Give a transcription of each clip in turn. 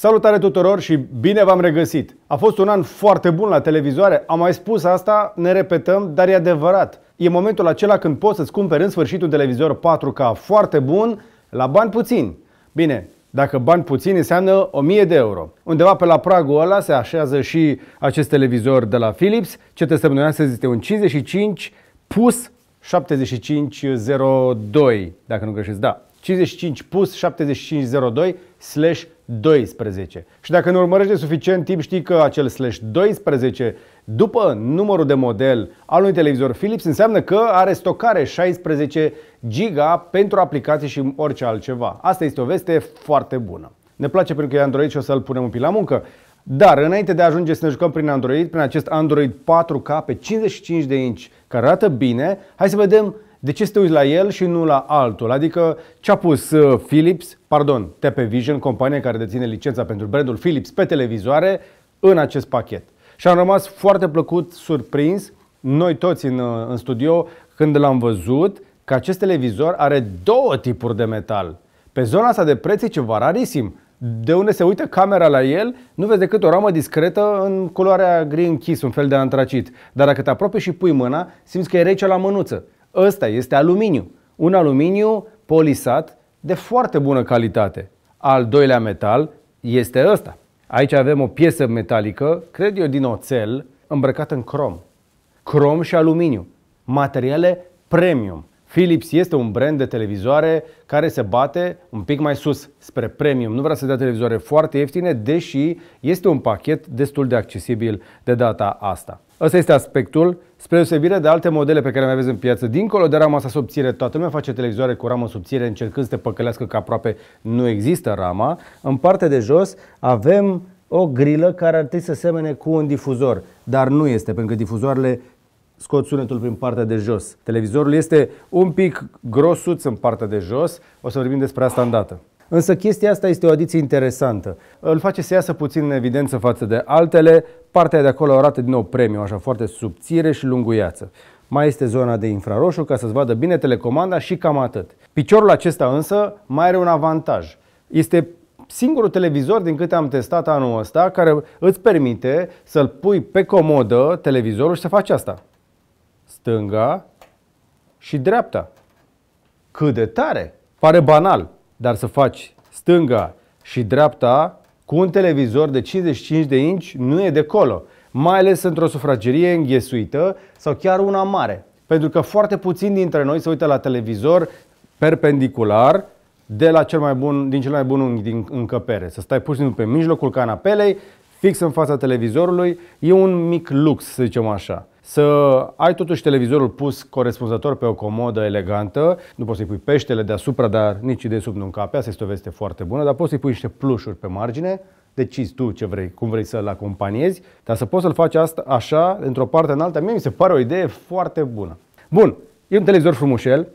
Salutare tuturor și bine v-am regăsit! A fost un an foarte bun la televizoare, am mai spus asta, ne repetăm, dar e adevărat. E momentul acela când poți să-ți cumperi în sfârșit un televizor 4K foarte bun, la bani puțini. Bine, dacă bani puțini înseamnă 1000 de euro. Undeva pe la pragul ăla se așează și acest televizor de la Philips, Ce CT să este un 55 pus 7502, dacă nu greșesc, da. 55 pus 7502 slash 12. Și dacă ne urmărești de suficient timp, știi că acel slash 12 după numărul de model al unui televizor Philips înseamnă că are stocare 16 giga pentru aplicații și orice altceva. Asta este o veste foarte bună. Ne place pentru că e Android și o să-l punem un pic la muncă. Dar înainte de a ajunge să ne jucăm prin Android, prin acest Android 4K pe 55 de inch, care arată bine, hai să vedem de ce să te uiți la el și nu la altul? Adică ce a pus uh, Philips, pardon, TP Vision, compania care deține licența pentru brandul Philips pe televizoare, în acest pachet. Și am rămas foarte plăcut, surprins, noi toți în, uh, în studio, când l-am văzut, că acest televizor are două tipuri de metal. Pe zona asta de preț e ceva rarisim. De unde se uită camera la el, nu vezi decât o ramă discretă în culoarea gri închis, un fel de antracit. Dar dacă te apropii și pui mâna, simți că e rece la mânuță. Ăsta este aluminiu. Un aluminiu polisat de foarte bună calitate. Al doilea metal este ăsta. Aici avem o piesă metalică, cred eu, din oțel, îmbrăcată în crom. Crom și aluminiu. Materiale premium. Philips este un brand de televizoare care se bate un pic mai sus spre premium. Nu vrea să dea televizoare foarte ieftine, deși este un pachet destul de accesibil de data asta. Ăsta este aspectul, spre deosebire de alte modele pe care le aveți în piață. Dincolo de rama asta subțire, toată lumea face televizoare cu ramă subțire, încercând să te păcălească că aproape nu există rama. În partea de jos avem o grilă care ar trebui să semene cu un difuzor, dar nu este, pentru că difuzoarele scot sunetul prin partea de jos. Televizorul este un pic grosuț în partea de jos, o să vorbim despre asta îndată. Însă chestia asta este o adiție interesantă. Îl face să iasă puțin în evidență față de altele, partea de acolo arată din nou premiu, așa foarte subțire și lunguiață. Mai este zona de infraroșu ca să-ți vadă bine telecomanda și cam atât. Piciorul acesta însă mai are un avantaj. Este singurul televizor din câte am testat anul ăsta care îți permite să-l pui pe comodă televizorul și să faci asta. Stânga și dreapta. Cât de tare! Pare banal, dar să faci stânga și dreapta cu un televizor de 55 de inci nu e de colo, mai ales într-o sufragerie înghesuită sau chiar una mare. Pentru că foarte puțin dintre noi se uită la televizor perpendicular de la cel mai bun, din cel mai bun din încăpere. Să stai pur și simplu pe mijlocul canapelei, fix în fața televizorului, e un mic lux, să zicem așa să ai totuși televizorul pus corespunzător pe o comodă elegantă. Nu poți să-i pui peștele deasupra, dar nici de sub nu încape. Asta este o veste foarte bună, dar poți să-i pui niște plușuri pe margine decizi tu ce vrei, cum vrei să-l acompaniezi, dar să poți să-l faci asta, așa, într-o parte în alta, mie mi se pare o idee foarte bună. Bun, e un televizor frumușel,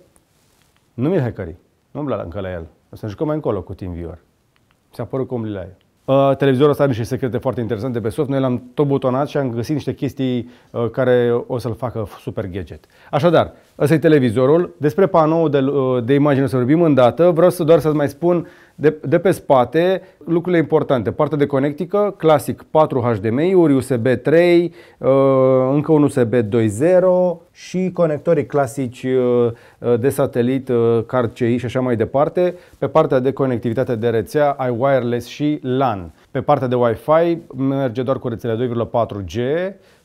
nu mi-l hackerii, nu umbla încă la el, o să jucăm mai încolo cu TeamViewer. Mi s-a părut cum li Uh, televizorul ăsta are niște secrete foarte interesante pe soft. Noi l-am tot butonat și am găsit niște chestii uh, care o să-l facă super gadget. Așadar, Ăsta e televizorul. Despre panoul de, uh, de imagine o să vorbim îndată. Vreau să doar să mai spun de, de pe spate lucrurile importante. Partea de conectică, clasic 4 HDMI, uri USB 3, uh, încă un USB 2.0 și conectorii clasici uh, de satelit, card CI și așa mai departe. Pe partea de conectivitate de rețea ai wireless și LAN. Pe partea de Wi-Fi merge doar cu rețele 2.4G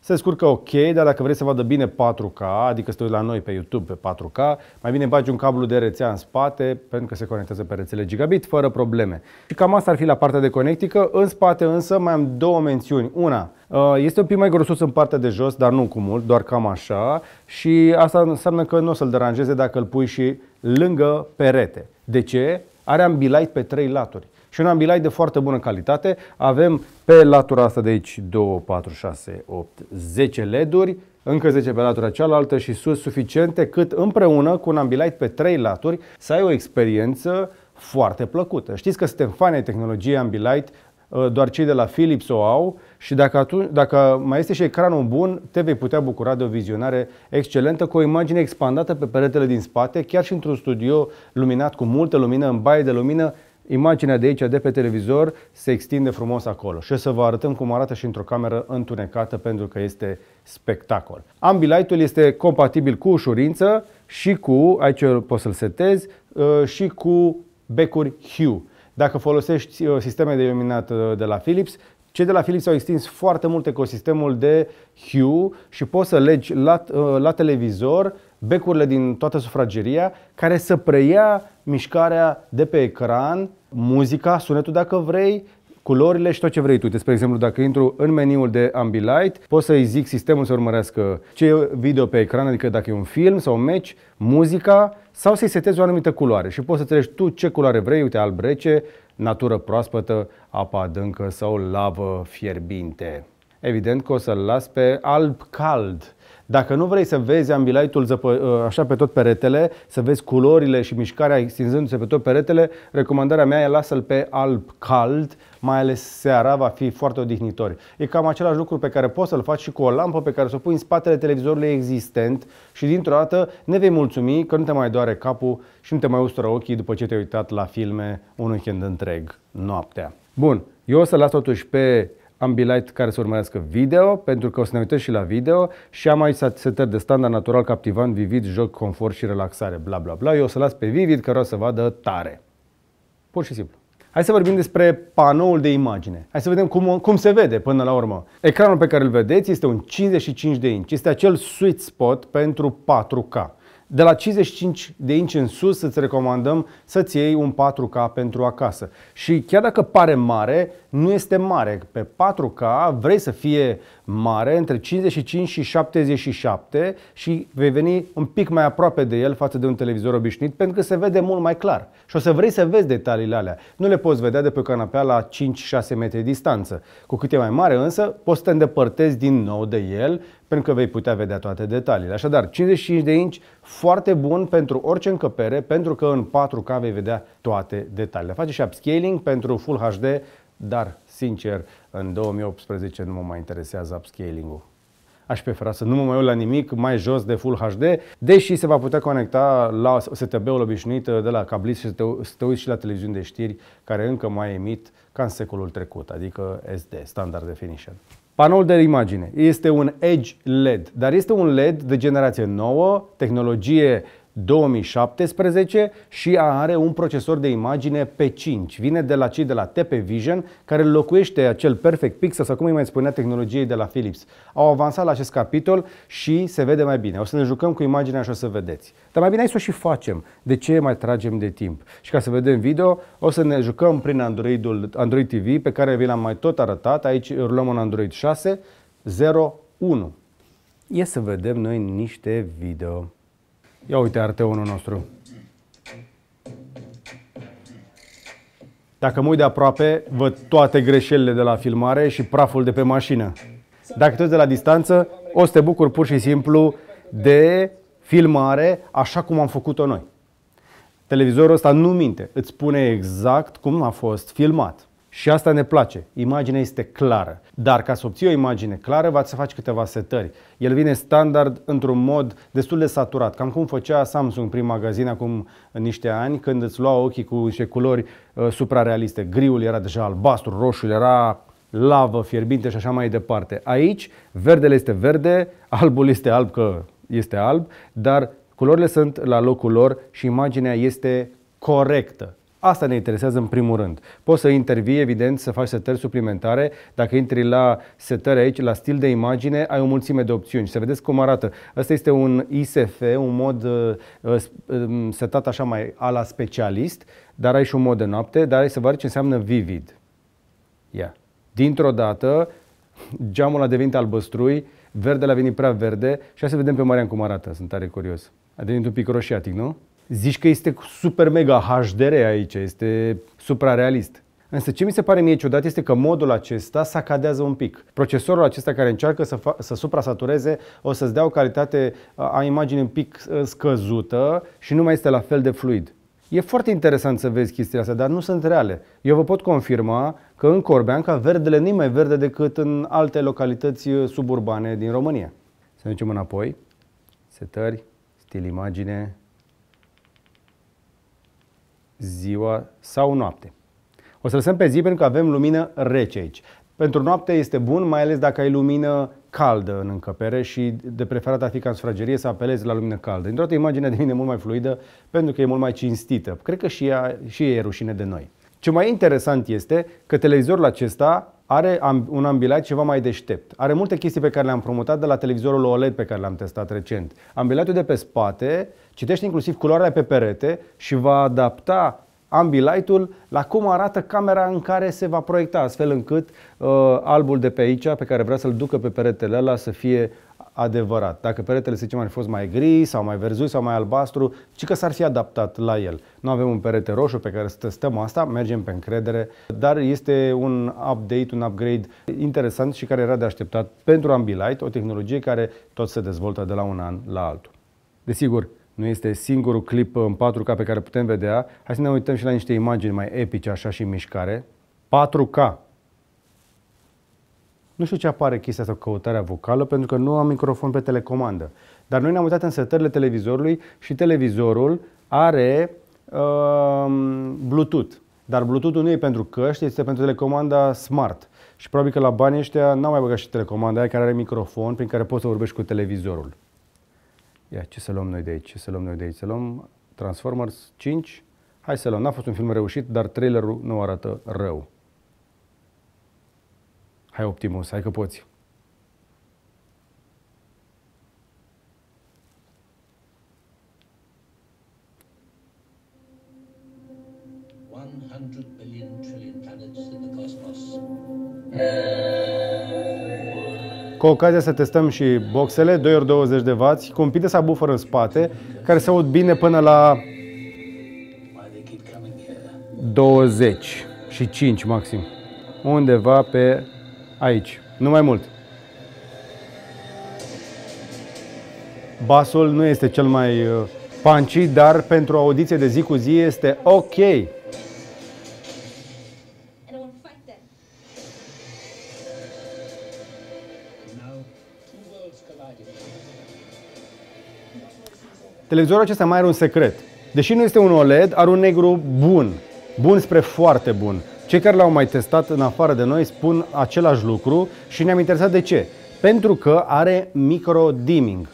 se scurcă ok, dar dacă vrei să vadă bine 4K, adică stai la noi pe YouTube pe 4K, mai bine bagi un cablu de rețea în spate, pentru că se conectează pe rețele gigabit, fără probleme. Și cam asta ar fi la partea de conectică. În spate însă mai am două mențiuni. Una, uh, este un pic mai grosus în partea de jos, dar nu cu mult, doar cam așa. Și asta înseamnă că nu o să-l deranjeze dacă îl pui și lângă perete. De ce? Are ambilight pe trei laturi. Și un ambilight de foarte bună calitate. Avem pe latura asta de aici 2, 4, 6, 8, 10 LED-uri, încă 10 pe latura cealaltă și sus suficiente cât împreună cu un ambilight pe 3 laturi să ai o experiență foarte plăcută. Știți că suntem fani ai tehnologiei Ambilight, ă, doar cei de la Philips o au și dacă, atunci, dacă mai este și ecranul bun, te vei putea bucura de o vizionare excelentă cu o imagine expandată pe peretele din spate, chiar și într-un studio luminat cu multă lumină, în baie de lumină, Imaginea de aici, de pe televizor, se extinde frumos acolo și o să vă arătăm cum arată și într-o cameră întunecată pentru că este spectacol. Ambilight-ul este compatibil cu ușurință și cu, aici poți să-l setezi, uh, și cu becuri Hue. Dacă folosești uh, sisteme de iluminat uh, de la Philips, cei de la Philips au extins foarte mult ecosistemul de Hue și poți să legi la, uh, la televizor becurile din toată sufrageria care să preia mișcarea de pe ecran, muzica, sunetul dacă vrei, culorile și tot ce vrei tu. Deci, spre exemplu, dacă intru în meniul de Ambilight, pot să-i zic sistemul să urmărească ce video pe ecran, adică dacă e un film sau un match, muzica sau să-i setezi o anumită culoare și poți să treci tu ce culoare vrei, uite alb rece, natură proaspătă, apă adâncă sau lavă fierbinte. Evident că o să-l las pe alb cald, dacă nu vrei să vezi ambilaitul zăpă, uh, așa pe tot peretele, să vezi culorile și mișcarea extinzându-se pe tot peretele, recomandarea mea e lasă-l pe alb cald, mai ales seara va fi foarte odihnitor. E cam același lucru pe care poți să-l faci și cu o lampă pe care să o pui în spatele televizorului existent și dintr-o dată ne vei mulțumi că nu te mai doare capul și nu te mai ustură ochii după ce te-ai uitat la filme un weekend întreg, noaptea. Bun, eu o să las totuși pe Ambilight care să urmărească video, pentru că o să ne uităm și la video și am aici setări de standard natural, captivant, vivid, joc, confort și relaxare, bla bla bla. Eu o să las pe vivid care o să vadă tare. Pur și simplu. Hai să vorbim despre panoul de imagine. Hai să vedem cum, cum se vede până la urmă. Ecranul pe care îl vedeți este un 55 de inci. Este acel sweet spot pentru 4K. De la 55 de inci în sus îți recomandăm să-ți iei un 4K pentru acasă. Și chiar dacă pare mare, nu este mare. Pe 4K vrei să fie mare între 55 și 77 și vei veni un pic mai aproape de el față de un televizor obișnuit pentru că se vede mult mai clar. Și o să vrei să vezi detaliile alea. Nu le poți vedea de pe canapea la 5-6 metri distanță. Cu cât e mai mare însă, poți să te îndepărtezi din nou de el pentru că vei putea vedea toate detaliile. Așadar, 55 de inci, foarte bun pentru orice încăpere, pentru că în 4K vei vedea toate detaliile. Face și upscaling pentru Full HD dar, sincer, în 2018 nu mă mai interesează upscaling-ul. Aș prefera să nu mă mai uit la nimic mai jos de Full HD, deși se va putea conecta la STB-ul obișnuit uh, de la cablis și să te, să te uiți și la televiziuni de știri care încă mai emit ca în secolul trecut, adică SD, Standard Definition. Panoul de imagine este un Edge LED, dar este un LED de generație nouă, tehnologie 2017 și are un procesor de imagine P5. Vine de la cei de la TP Vision, care locuiește acel Perfect Pixel, sau cum îi mai spunea tehnologiei de la Philips. Au avansat la acest capitol și se vede mai bine. O să ne jucăm cu imaginea și o să vedeți. Dar mai bine hai să o și facem. De ce mai tragem de timp? Și ca să vedem video, o să ne jucăm prin Androidul Android TV, pe care vi l-am mai tot arătat. Aici Urlăm un Android 6 01. Ia să vedem noi niște video. Ia uite arteonul nostru. Dacă mă uit de aproape, văd toate greșelile de la filmare și praful de pe mașină. Dacă te de la distanță, o să te bucur pur și simplu de filmare așa cum am făcut-o noi. Televizorul ăsta nu minte, îți spune exact cum a fost filmat. Și asta ne place. Imaginea este clară. Dar ca să obții o imagine clară, va să faci câteva setări. El vine standard într-un mod destul de saturat, cam cum făcea Samsung prin magazin acum niște ani, când îți lua ochii cu niște culori uh, suprarealiste. Griul era deja albastru, roșu era lavă, fierbinte și așa mai departe. Aici, verdele este verde, albul este alb, că este alb, dar culorile sunt la locul lor și imaginea este corectă. Asta ne interesează în primul rând. Poți să intervii, evident, să faci setări suplimentare. Dacă intri la setări aici, la stil de imagine, ai o mulțime de opțiuni. Să vedeți cum arată. Asta este un ISF, un mod uh, uh, um, setat așa mai ala specialist, dar ai și un mod de noapte, dar ai să vă arăt ce înseamnă vivid. Ia. Yeah. Dintr-o dată, geamul a devenit albăstrui, verdele a venit prea verde și hai să vedem pe Marian cum arată. Sunt tare curios. A devenit un pic roșiatic, nu? zici că este super mega HDR aici, este suprarealist. Însă ce mi se pare mie ciudat este că modul acesta sacadează un pic. Procesorul acesta care încearcă să, fa- să suprasatureze o să-ți dea o calitate a imaginii un pic ă, scăzută și nu mai este la fel de fluid. E foarte interesant să vezi chestia asta, dar nu sunt reale. Eu vă pot confirma că în Corbeanca verdele nu e mai verde decât în alte localități ă, suburbane din România. Să ne ducem înapoi. Setări, stil imagine, ziua sau noapte. O să lăsăm pe zi pentru că avem lumină rece aici. Pentru noapte este bun, mai ales dacă ai lumină caldă în încăpere și de preferat ar fi ca în sfragerie să apelezi la lumină caldă. Într-o toată imaginea devine mult mai fluidă pentru că e mult mai cinstită. Cred că și ea, și ea e rușine de noi. Ce mai interesant este că televizorul acesta are un ambilat ceva mai deștept. Are multe chestii pe care le-am promutat de la televizorul OLED pe care l-am testat recent. Ambilatul de pe spate citește inclusiv culoarea pe perete și va adapta ambilightul la cum arată camera în care se va proiecta, astfel încât uh, albul de pe aici, pe care vrea să-l ducă pe peretele ăla, să fie adevărat. Dacă peretele, să zicem, ar fi fost mai gri sau mai verzui sau mai albastru, ci că s-ar fi adaptat la el. Nu avem un perete roșu pe care să testăm asta, mergem pe încredere, dar este un update, un upgrade interesant și care era de așteptat pentru Ambilight, o tehnologie care tot se dezvoltă de la un an la altul. Desigur, nu este singurul clip în 4K pe care putem vedea. Hai să ne uităm și la niște imagini mai epice, așa și mișcare. 4K nu știu ce apare chestia asta cu căutarea vocală, pentru că nu am microfon pe telecomandă. Dar noi ne-am uitat în setările televizorului și televizorul are uh, Bluetooth. Dar Bluetooth-ul nu e pentru căști, este pentru telecomanda smart. Și probabil că la banii ăștia n-au mai băgat și telecomanda aia care are microfon prin care poți să vorbești cu televizorul. Ia, ce să luăm noi de aici? Ce să luăm noi de aici? Să luăm Transformers 5? Hai să luăm. N-a fost un film reușit, dar trailerul nu arată rău. Hai Optimus, hai că poți. Cu ocazia să testăm și boxele 2 ori 20 de vați, cu un pic de subwoofer în spate, care se aud bine până la 20 și 5 maxim. Undeva pe aici, nu mai mult. Basul nu este cel mai uh, panci, dar pentru o audiție de zi cu zi este ok. Televizorul acesta mai are un secret. Deși nu este un OLED, are un negru bun. Bun spre foarte bun. Cei care l-au mai testat în afară de noi spun același lucru și ne-am interesat de ce. Pentru că are micro-dimming.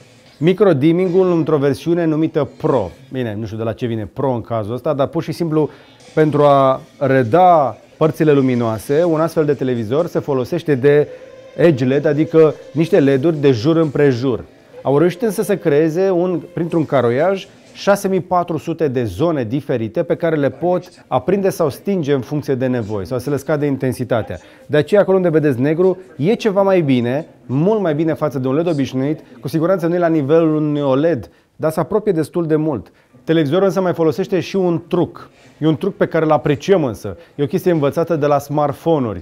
dimmingul într-o versiune numită Pro. Bine, nu știu de la ce vine Pro în cazul ăsta, dar pur și simplu pentru a reda părțile luminoase, un astfel de televizor se folosește de edge LED, adică niște LED-uri de jur împrejur. Au reușit însă să creeze un, printr-un caroiaj 6400 de zone diferite pe care le pot aprinde sau stinge în funcție de nevoi sau să le scade intensitatea. De aceea, acolo unde vedeți negru, e ceva mai bine, mult mai bine față de un LED obișnuit, cu siguranță nu e la nivelul unui OLED, dar se apropie destul de mult. Televizorul însă mai folosește și un truc. E un truc pe care îl apreciem însă. E o chestie învățată de la smartphone-uri.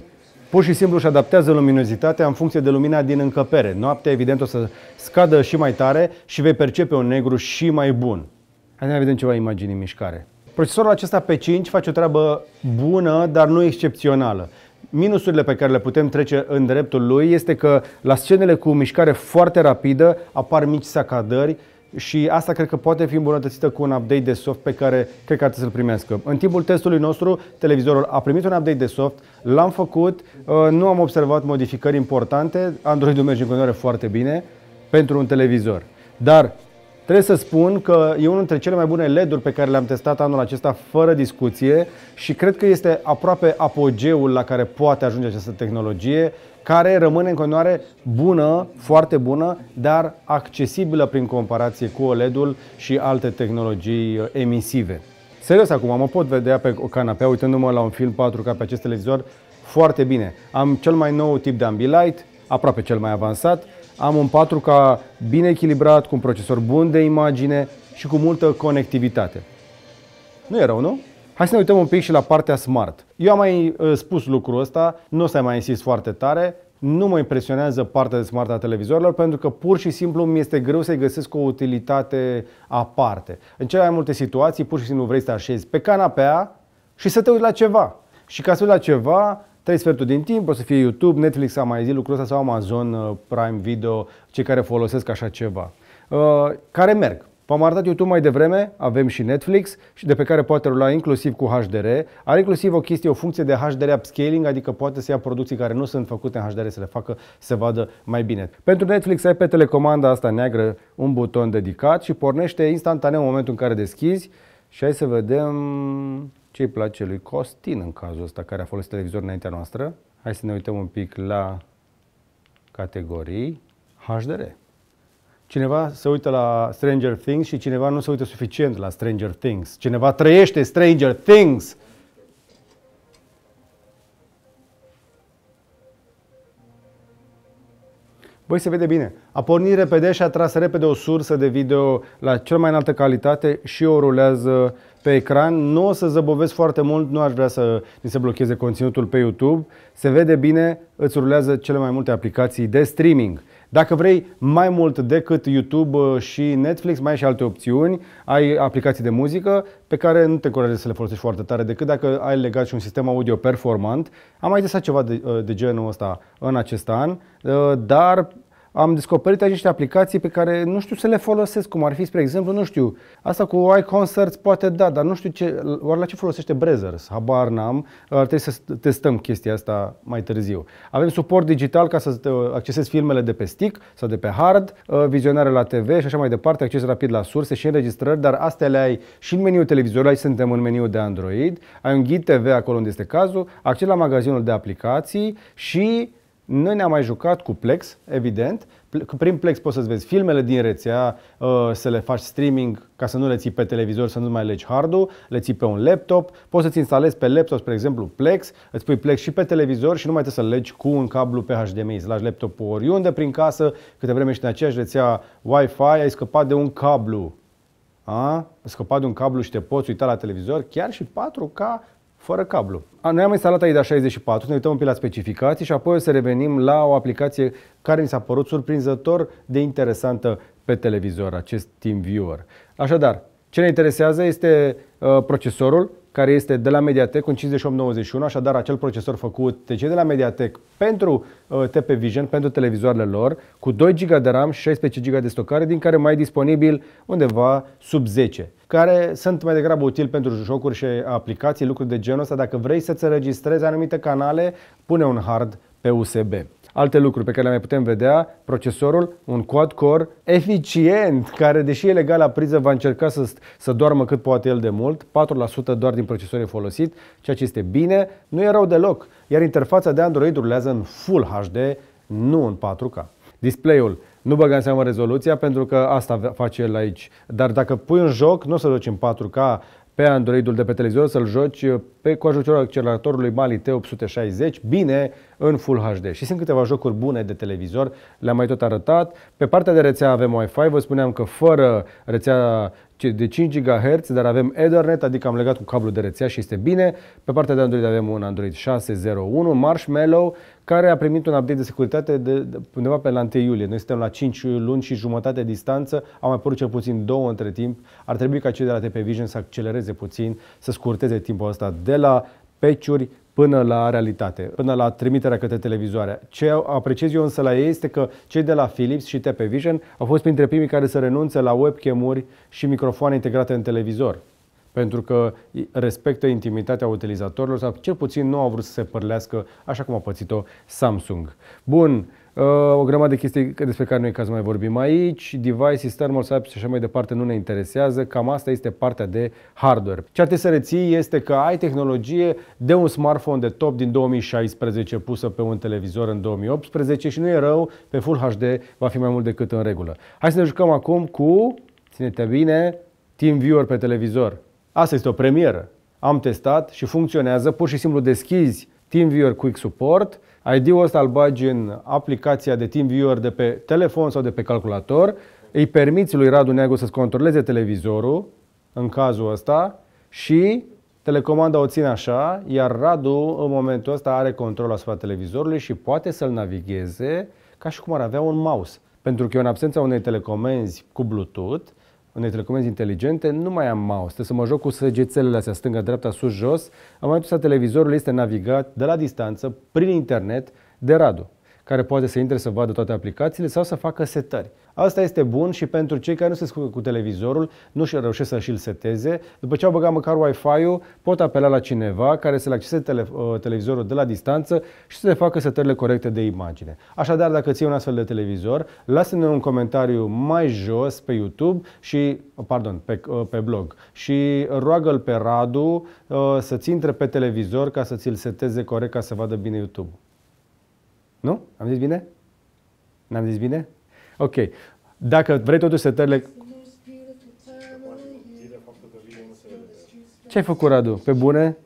Pur și simplu își adaptează luminozitatea în funcție de lumina din încăpere. Noaptea, evident, o să scadă și mai tare și vei percepe un negru și mai bun. Hai să vedem ceva imagini în mișcare. Procesorul acesta P5 face o treabă bună, dar nu excepțională. Minusurile pe care le putem trece în dreptul lui este că la scenele cu mișcare foarte rapidă apar mici sacadări și asta cred că poate fi îmbunătățită cu un update de soft pe care cred că ar să-l primească. În timpul testului nostru, televizorul a primit un update de soft, l-am făcut, uh, nu am observat modificări importante, Android-ul merge în continuare foarte bine pentru un televizor. Dar Trebuie să spun că e unul dintre cele mai bune LED-uri pe care le-am testat anul acesta, fără discuție, și cred că este aproape apogeul la care poate ajunge această tehnologie, care rămâne în continuare bună, foarte bună, dar accesibilă prin comparație cu OLED-ul și alte tehnologii uh, emisive. Serios acum, mă pot vedea pe o canapea uitându-mă la un film 4K pe acest televizor foarte bine. Am cel mai nou tip de Ambilight, aproape cel mai avansat, am un 4K bine echilibrat, cu un procesor bun de imagine și cu multă conectivitate. Nu e rău, nu? Hai să ne uităm un pic și la partea smart. Eu am mai uh, spus lucrul ăsta, nu o să mai insist foarte tare, nu mă impresionează partea de smart a televizorilor pentru că pur și simplu mi este greu să-i găsesc o utilitate aparte. În cele mai multe situații pur și simplu vrei să te așezi pe canapea și să te uiți la ceva. Și ca să uiți la ceva, trei sferturi din timp, o să fie YouTube, Netflix am mai zis lucrul ăsta sau Amazon uh, Prime Video, cei care folosesc așa ceva, uh, care merg. V-am arătat YouTube mai devreme, avem și Netflix și de pe care poate rula inclusiv cu HDR. Are inclusiv o chestie, o funcție de HDR upscaling, adică poate să ia producții care nu sunt făcute în HDR să le facă să vadă mai bine. Pentru Netflix ai pe telecomanda asta neagră un buton dedicat și pornește instantaneu în momentul în care deschizi și hai să vedem ce-i place lui Costin în cazul ăsta, care a folosit televizor înaintea noastră. Hai să ne uităm un pic la categorii HDR. Cineva se uită la Stranger Things și cineva nu se uită suficient la Stranger Things. Cineva trăiește Stranger Things. Băi, se vede bine. A pornit repede și a tras repede o sursă de video la cel mai înaltă calitate și o rulează uh, pe ecran, nu o să zăbovesc foarte mult, nu aș vrea să ni se blocheze conținutul pe YouTube. Se vede bine, îți rulează cele mai multe aplicații de streaming. Dacă vrei mai mult decât YouTube uh, și Netflix, mai ai și alte opțiuni. Ai aplicații de muzică pe care nu te încurajez să le folosești foarte tare decât dacă ai legat și un sistem audio performant. Am mai testat ceva de, uh, de genul ăsta în acest an, uh, dar am descoperit aceste aplicații pe care nu știu să le folosesc, cum ar fi, spre exemplu, nu știu, asta cu iConcerts poate da, dar nu știu ce, oare la ce folosește Brezers, habar n-am, ar trebui să testăm chestia asta mai târziu. Avem suport digital ca să uh, accesezi filmele de pe stick sau de pe hard, uh, vizionare la TV și așa mai departe, acces rapid la surse și înregistrări, dar astea le ai și în meniul televizorului, aici suntem în meniul de Android, ai un ghid TV acolo unde este cazul, acces la magazinul de aplicații și noi ne-am mai jucat cu Plex, evident. Prin Plex poți să-ți vezi filmele din rețea, uh, să le faci streaming ca să nu le ții pe televizor, să nu mai legi hard le ții pe un laptop. Poți să-ți instalezi pe laptop, spre exemplu, Plex, îți pui Plex și pe televizor și nu mai trebuie să legi cu un cablu pe HDMI. Îți lași laptopul oriunde prin casă, câte vreme ești în aceeași rețea Wi-Fi, ai scăpat de un cablu. A? Scăpat de un cablu și te poți uita la televizor, chiar și 4K fără cablu. Noi am instalat AIDA 64, ne uităm un pic la specificații și apoi o să revenim la o aplicație care mi s-a părut surprinzător de interesantă pe televizor, acest TeamViewer. Așadar, ce ne interesează este uh, procesorul care este de la Mediatek, un 5891, așadar acel procesor făcut de cei de la Mediatek pentru uh, TP Vision, pentru televizoarele lor, cu 2 GB de RAM și 16 GB de stocare, din care mai e disponibil undeva sub 10 care sunt mai degrabă util pentru jocuri și aplicații, lucruri de genul ăsta. Dacă vrei să-ți înregistrezi anumite canale, pune un hard pe USB. Alte lucruri pe care le mai putem vedea, procesorul, un quad-core eficient, care deși e legal la priză, va încerca să, să doarmă cât poate el de mult, 4% doar din procesor e folosit, ceea ce este bine, nu e rău deloc, iar interfața de Android rulează în Full HD, nu în 4K. Display-ul nu băga în seamă rezoluția pentru că asta face el aici. Dar dacă pui un joc, nu o să joci în 4K pe Androidul de pe televizor, să-l joci uh, pe, cu ajutorul acceleratorului Mali T860, bine, în Full HD. Și sunt câteva jocuri bune de televizor, le-am mai tot arătat. Pe partea de rețea avem Wi-Fi, vă spuneam că fără rețea de 5 GHz, dar avem Ethernet, adică am legat cu cablu de rețea și este bine. Pe partea de Android avem un Android 6.01, Marshmallow, care a primit un update de securitate de, de undeva pe la 1 iulie. Noi suntem la 5 luni și jumătate distanță, au mai apărut cel puțin două între timp. Ar trebui ca cei de la TP Vision să accelereze puțin, să scurteze timpul ăsta de la peciuri până la realitate, până la trimiterea către televizoare. Ce apreciez eu însă la ei este că cei de la Philips și TP Vision au fost printre primii care să renunțe la webcam-uri și microfoane integrate în televizor pentru că respectă intimitatea utilizatorilor sau cel puțin nu au vrut să se părlească așa cum a pățit-o Samsung. Bun, Uh, o grămadă de chestii despre care nu e caz mai vorbim aici, devices, thermal și așa mai departe nu ne interesează, cam asta este partea de hardware. Ce ar să reții este că ai tehnologie de un smartphone de top din 2016 pusă pe un televizor în 2018 și nu e rău, pe Full HD va fi mai mult decât în regulă. Hai să ne jucăm acum cu, ține-te bine, TeamViewer pe televizor. Asta este o premieră. Am testat și funcționează, pur și simplu deschizi TeamViewer Quick Support, ID-ul ăsta îl bagi în aplicația de TeamViewer de pe telefon sau de pe calculator, îi permiți lui Radu Neagu să-ți controleze televizorul, în cazul ăsta, și telecomanda o ține așa, iar Radu în momentul ăsta are control asupra televizorului și poate să-l navigheze ca și cum ar avea un mouse. Pentru că e în absența unei telecomenzi cu Bluetooth, unei telecomenzi inteligente, nu mai am mouse, trebuie să mă joc cu săgețelele astea stânga-dreapta, sus-jos. Am momentul ăsta, televizorul este navigat de la distanță, prin internet, de Radu care poate să intre să vadă toate aplicațiile sau să facă setări. Asta este bun și pentru cei care nu se scurcă cu televizorul, nu și reușesc să și-l seteze. După ce au băgat măcar Wi-Fi-ul, pot apela la cineva care să le accese tele, uh, televizorul de la distanță și să le facă setările corecte de imagine. Așadar, dacă ții un astfel de televizor, lasă-ne un comentariu mai jos pe YouTube și, oh, pardon, pe, uh, pe blog și roagă-l pe Radu uh, să-ți intre pe televizor ca să ți-l seteze corect ca să vadă bine YouTube. Nu? Am zis bine? N-am zis bine? Ok. Dacă vrei totuși să te leg, Ce ai făcut, Radu? Pe bune?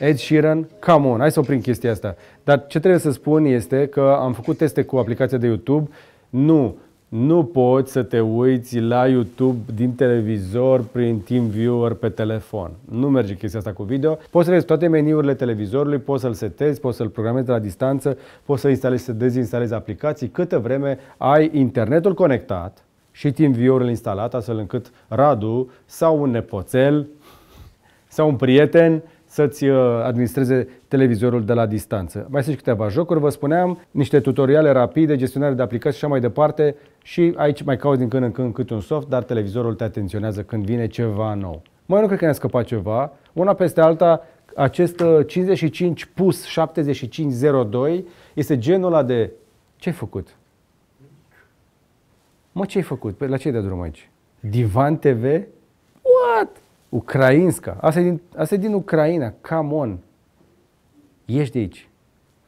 Ed Sheeran? Come on, hai să oprim chestia asta. Dar ce trebuie să spun este că am făcut teste cu aplicația de YouTube. Nu nu poți să te uiți la YouTube din televizor prin TeamViewer pe telefon. Nu merge chestia asta cu video. Poți să vezi toate meniurile televizorului, poți să-l setezi, poți să-l programezi la distanță, poți să instalezi, să dezinstalezi aplicații câtă vreme ai internetul conectat și TeamViewer-ul instalat, astfel încât Radu sau un nepoțel sau un prieten să-ți uh, administreze televizorul de la distanță. Mai sunt și câteva jocuri, vă spuneam, niște tutoriale rapide, gestionare de aplicații și așa mai departe și aici mai cauți din când în când câte un soft, dar televizorul te atenționează când vine ceva nou. Mai nu cred că ne-a scăpat ceva. Una peste alta, acest 55 uh, pus 7502 este genul ăla de ce ai făcut? Mă, ce ai făcut? Păi la ce ai dat drum aici? Divan TV? What? Ucrainska. Asta e din, asta e din Ucraina. Come on. Ești de aici.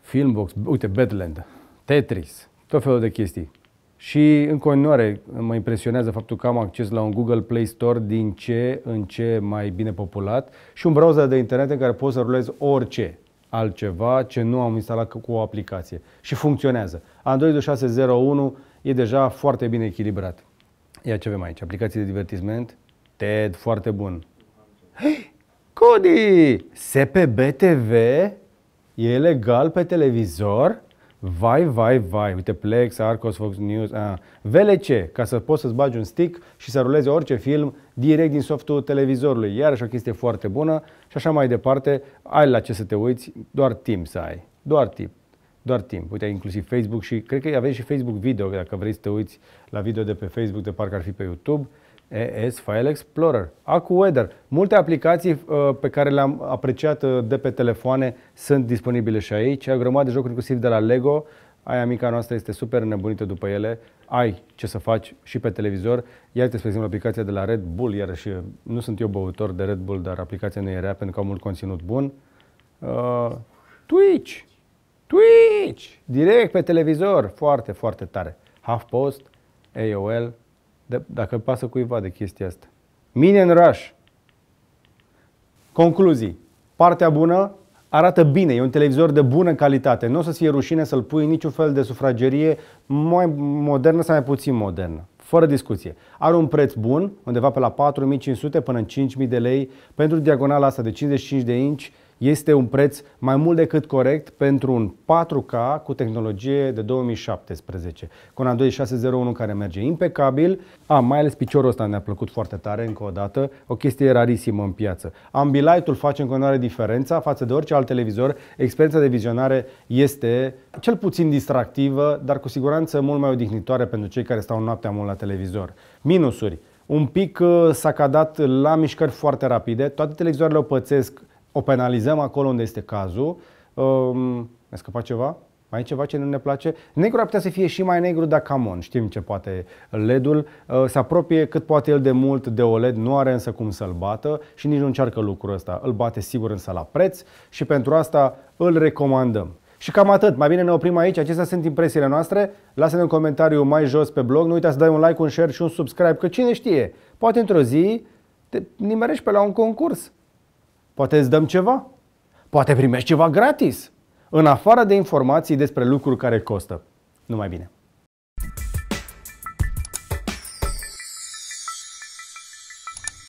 Filmbox, uite, Badland, Tetris, tot felul de chestii. Și în continuare mă impresionează faptul că am acces la un Google Play Store din ce în ce mai bine populat și un browser de internet în care poți să rulezi orice altceva ce nu am instalat cu o aplicație. Și funcționează. Android 601 e deja foarte bine echilibrat. Ia ce avem aici. Aplicații de divertisment. TED, foarte bun. Codi Cody, SPB TV e legal pe televizor? Vai, vai, vai, uite Plex, Arcos, Fox News, a. VLC, ca să poți să-ți bagi un stick și să ruleze orice film direct din softul televizorului. Iarăși o chestie foarte bună și așa mai departe, ai la ce să te uiți, doar timp să ai, doar timp. Doar timp. Uite, inclusiv Facebook și cred că aveți și Facebook video, dacă vrei să te uiți la video de pe Facebook, de parcă ar fi pe YouTube. ES File Explorer, AccuWeather. Multe aplicații uh, pe care le-am apreciat uh, de pe telefoane sunt disponibile și aici. Ai o grămadă de jocuri inclusiv de la Lego. Aia mica noastră este super nebunită după ele. Ai ce să faci și pe televizor. Iată, spre exemplu, aplicația de la Red Bull. Iarăși, uh, nu sunt eu băutor de Red Bull, dar aplicația nu e rea pentru că au mult conținut bun. Uh, Twitch! Twitch! Direct pe televizor. Foarte, foarte tare. HuffPost, AOL, de, da, dacă pasă cuiva de chestia asta. Mine în raș. Concluzii. Partea bună arată bine, e un televizor de bună calitate. Nu o să fie rușine să-l pui în niciun fel de sufragerie mai modernă sau mai puțin modernă. Fără discuție. Are un preț bun, undeva pe la 4500 până în 5000 de lei, pentru diagonala asta de 55 de inci, este un preț mai mult decât corect pentru un 4K cu tehnologie de 2017. Cu un 2601 care merge impecabil. A, mai ales piciorul ăsta ne-a plăcut foarte tare încă o dată. O chestie rarisimă în piață. Ambilight-ul face în continuare diferența față de orice alt televizor. Experiența de vizionare este cel puțin distractivă, dar cu siguranță mult mai odihnitoare pentru cei care stau noaptea mult la televizor. Minusuri un pic uh, s-a cadat la mișcări foarte rapide. Toate televizoarele o pățesc o penalizăm acolo unde este cazul. Um, mi-a scăpat ceva? Mai e ceva ce nu ne place? Negru ar putea să fie și mai negru, dar camon, știm ce poate LED-ul. Uh, se apropie cât poate el de mult de OLED, nu are însă cum să-l bată și nici nu încearcă lucrul ăsta. Îl bate sigur însă la preț și pentru asta îl recomandăm. Și cam atât, mai bine ne oprim aici, acestea sunt impresiile noastre. Lasă-ne un comentariu mai jos pe blog, nu uita să dai un like, un share și un subscribe, că cine știe, poate într-o zi te nimerești pe la un concurs. Poate îți dăm ceva? Poate primești ceva gratis, în afară de informații despre lucruri care costă. Numai bine!